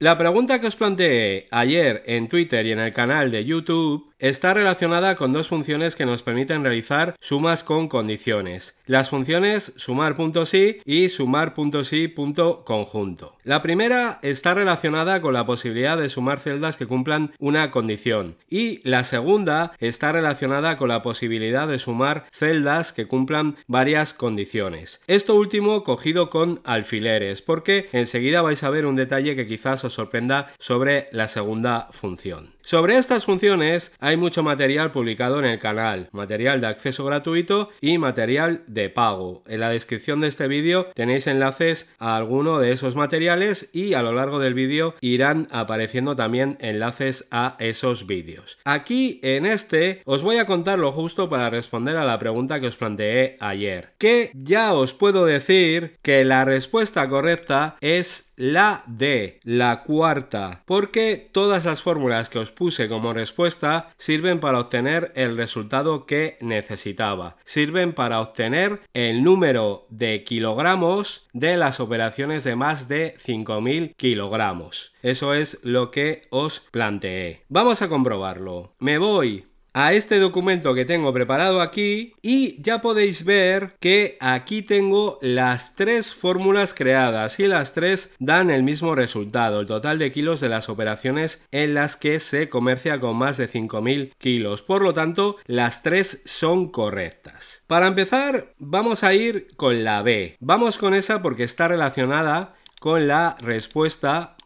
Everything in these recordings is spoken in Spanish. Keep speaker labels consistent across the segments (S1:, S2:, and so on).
S1: La pregunta que os planteé ayer en Twitter y en el canal de YouTube Está relacionada con dos funciones que nos permiten realizar sumas con condiciones. Las funciones sumar.si y sumar.si.conjunto. La primera está relacionada con la posibilidad de sumar celdas que cumplan una condición y la segunda está relacionada con la posibilidad de sumar celdas que cumplan varias condiciones. Esto último cogido con alfileres porque enseguida vais a ver un detalle que quizás os sorprenda sobre la segunda función. Sobre estas funciones hay mucho material publicado en el canal, material de acceso gratuito y material de pago. En la descripción de este vídeo tenéis enlaces a alguno de esos materiales y a lo largo del vídeo irán apareciendo también enlaces a esos vídeos. Aquí en este os voy a contar lo justo para responder a la pregunta que os planteé ayer, que ya os puedo decir que la respuesta correcta es la D, la cuarta, porque todas las fórmulas que os puse como respuesta sirven para obtener el resultado que necesitaba. Sirven para obtener el número de kilogramos de las operaciones de más de 5.000 kilogramos. Eso es lo que os planteé. Vamos a comprobarlo. Me voy a este documento que tengo preparado aquí y ya podéis ver que aquí tengo las tres fórmulas creadas y las tres dan el mismo resultado, el total de kilos de las operaciones en las que se comercia con más de 5.000 kilos. Por lo tanto, las tres son correctas. Para empezar, vamos a ir con la B. Vamos con esa porque está relacionada con la respuesta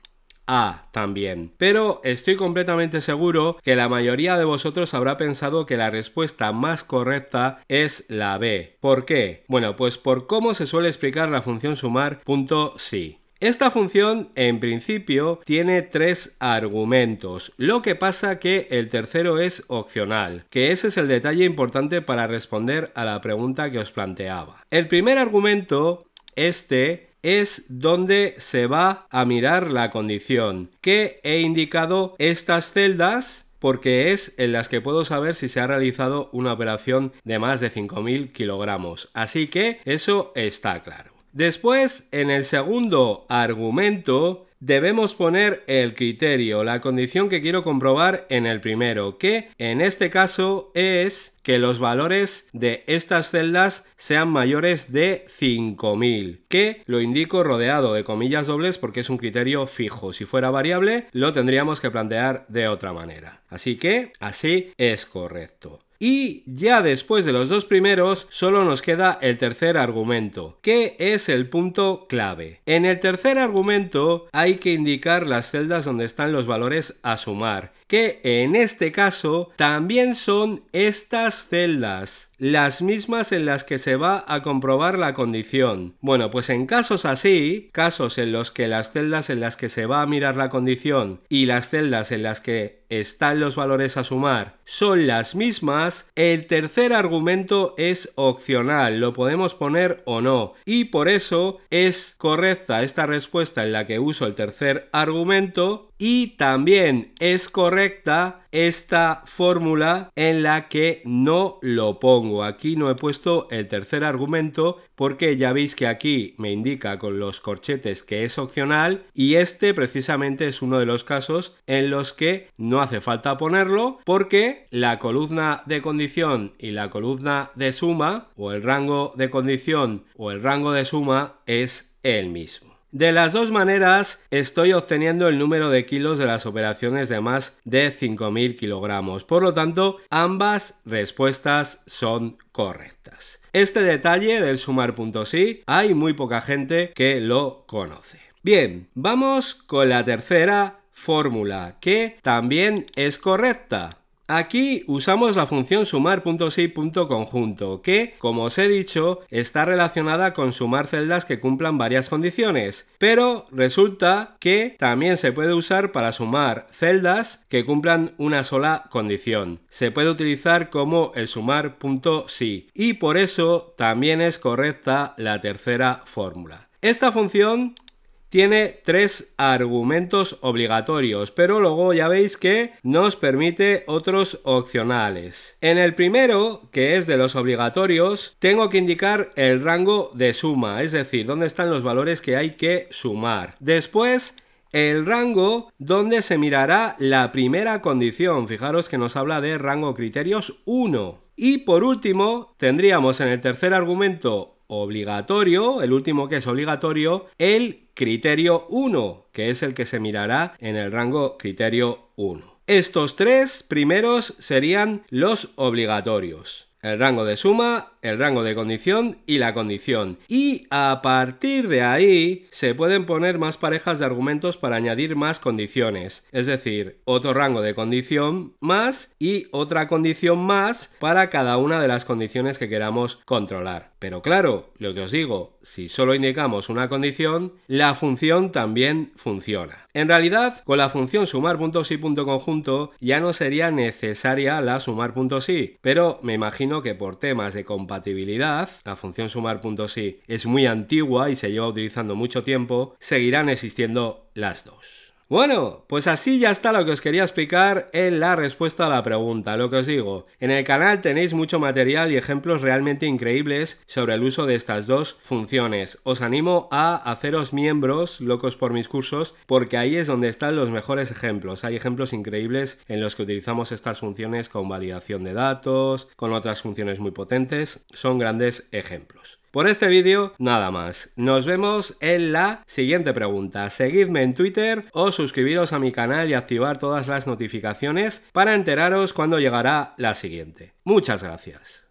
S1: también. Pero estoy completamente seguro que la mayoría de vosotros habrá pensado que la respuesta más correcta es la B. ¿Por qué? Bueno, pues por cómo se suele explicar la función sumar punto Esta función, en principio, tiene tres argumentos, lo que pasa que el tercero es opcional, que ese es el detalle importante para responder a la pregunta que os planteaba. El primer argumento, este, es donde se va a mirar la condición, que he indicado estas celdas porque es en las que puedo saber si se ha realizado una operación de más de 5.000 kilogramos. Así que eso está claro. Después, en el segundo argumento, debemos poner el criterio, la condición que quiero comprobar en el primero, que en este caso es que los valores de estas celdas sean mayores de 5000, que lo indico rodeado de comillas dobles porque es un criterio fijo. Si fuera variable, lo tendríamos que plantear de otra manera. Así que así es correcto. Y ya después de los dos primeros, solo nos queda el tercer argumento, que es el punto clave. En el tercer argumento hay que indicar las celdas donde están los valores a sumar que en este caso también son estas celdas, las mismas en las que se va a comprobar la condición. Bueno, pues en casos así, casos en los que las celdas en las que se va a mirar la condición y las celdas en las que están los valores a sumar son las mismas, el tercer argumento es opcional, lo podemos poner o no. Y por eso es correcta esta respuesta en la que uso el tercer argumento y también es correcta esta fórmula en la que no lo pongo. Aquí no he puesto el tercer argumento porque ya veis que aquí me indica con los corchetes que es opcional y este precisamente es uno de los casos en los que no hace falta ponerlo porque la columna de condición y la columna de suma o el rango de condición o el rango de suma es el mismo. De las dos maneras, estoy obteniendo el número de kilos de las operaciones de más de 5.000 kilogramos. Por lo tanto, ambas respuestas son correctas. Este detalle del sumar sumar.si hay muy poca gente que lo conoce. Bien, vamos con la tercera fórmula, que también es correcta. Aquí usamos la función sumar.si.conjunto, que, como os he dicho, está relacionada con sumar celdas que cumplan varias condiciones, pero resulta que también se puede usar para sumar celdas que cumplan una sola condición. Se puede utilizar como el sumar.si y por eso también es correcta la tercera fórmula. Esta función tiene tres argumentos obligatorios, pero luego ya veis que nos permite otros opcionales. En el primero, que es de los obligatorios, tengo que indicar el rango de suma, es decir, dónde están los valores que hay que sumar. Después, el rango donde se mirará la primera condición. Fijaros que nos habla de rango criterios 1. Y por último, tendríamos en el tercer argumento obligatorio, el último que es obligatorio, el criterio 1, que es el que se mirará en el rango criterio 1. Estos tres primeros serían los obligatorios. El rango de suma el rango de condición y la condición. Y a partir de ahí se pueden poner más parejas de argumentos para añadir más condiciones. Es decir, otro rango de condición más y otra condición más para cada una de las condiciones que queramos controlar. Pero claro, lo que os digo, si solo indicamos una condición, la función también funciona. En realidad, con la función sumar puntos y punto conjunto ya no sería necesaria la sumar pero me imagino que por temas de comparación la función sumar.si es muy antigua y se lleva utilizando mucho tiempo, seguirán existiendo las dos. Bueno, pues así ya está lo que os quería explicar en la respuesta a la pregunta, lo que os digo. En el canal tenéis mucho material y ejemplos realmente increíbles sobre el uso de estas dos funciones. Os animo a haceros miembros locos por mis cursos porque ahí es donde están los mejores ejemplos. Hay ejemplos increíbles en los que utilizamos estas funciones con validación de datos, con otras funciones muy potentes. Son grandes ejemplos. Por este vídeo, nada más. Nos vemos en la siguiente pregunta. Seguidme en Twitter o suscribiros a mi canal y activar todas las notificaciones para enteraros cuando llegará la siguiente. Muchas gracias.